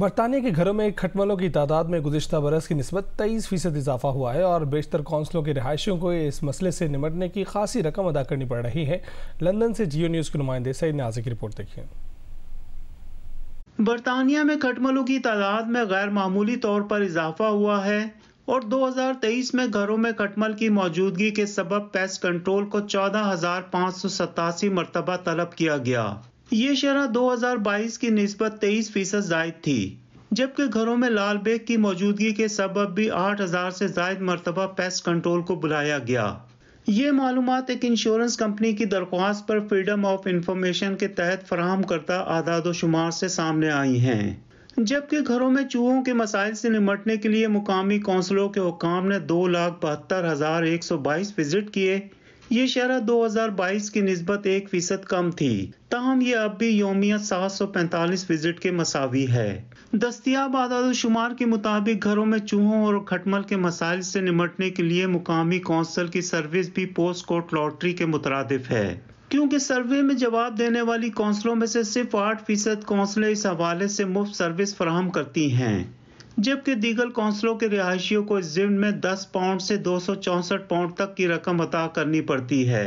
बरतानिया के घरों में खटमलों की तादाद में गुजशत बरस की नस्बत तेईस फीसद इजाफा हुआ है और बेशतर कौंसलों के रहायशियों को इस मसले से निमटने की खासी रकम अदा करनी पड़ रही है लंदन से जियो न्यूज़ के नुमाइंदे सईद नाजिक की रिपोर्ट देखिए बरतानिया में खटमलों की तादाद में गैर मामूली तौर पर इजाफा हुआ है और दो हज़ार तेईस में घरों में खटमल की मौजूदगी के सबब पेस्ट कंट्रोल को चौदह हज़ार पाँच सौ सतासी मरतबा तलब किया गया ये शरह 2022 की नस्बत तेईस फीसद जायद थी जबकि घरों में लाल बेग की मौजूदगी के सबब भी 8000 से जायद मरतबा पेस्ट कंट्रोल को बुलाया गया ये मालूम एक इंश्योरेंस कंपनी की दरख्वास्त पर फ्रीडम ऑफ इंफॉर्मेशन के तहत फराहम करता आदाद शुमार से सामने आई हैं जबकि घरों में चूहों के मसाइल से निमटने के लिए मुकामी कौंसलों के हुकाम ने दो लाख बहत्तर हज़ार एक सौ बाईस विजिट किए ये शरह 2022 की नस्बत एक फीसद कम थी तहम ये अब भी योमिया सात सौ पैंतालीस विजिट के मसावी है दस्तियाब आदादोशुमार के मुताबिक घरों में चूहों और खटमल के मसाइल से निमटने के लिए मुकामी कौंसल की सर्विस भी पोस्ट कोर्ट लॉटरी के मुतरद है क्योंकि सर्वे में जवाब देने वाली कौंसलों में से सिर्फ आठ फीसद कौंसलें इस हवाले से मुफ्त सर्विस फराहम करती हैं जबकि दीगर कौंसलों के रिहायशियों को इस जिम्न में 10 पाउंड से दो पाउंड तक की रकम अदा करनी पड़ती है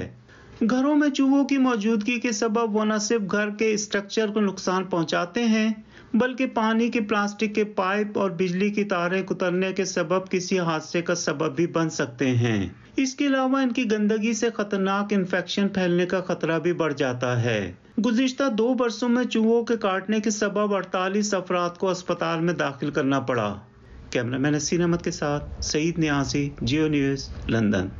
घरों में चूहों की मौजूदगी के सबब वो न सिर्फ घर के स्ट्रक्चर को नुकसान पहुंचाते हैं बल्कि पानी के प्लास्टिक के पाइप और बिजली की तारें कुतरने के सबब किसी हादसे का सबब भी बन सकते हैं इसके अलावा इनकी गंदगी से खतरनाक इन्फेक्शन फैलने का खतरा भी बढ़ जाता है गुजशत दो बरसों में चूहों के काटने के सबब अड़तालीस अफराद को अस्पताल में दाखिल करना पड़ा कैमरा मैन असीन अहमद के साथ सईद न्यासी जियो न्यूज़ लंदन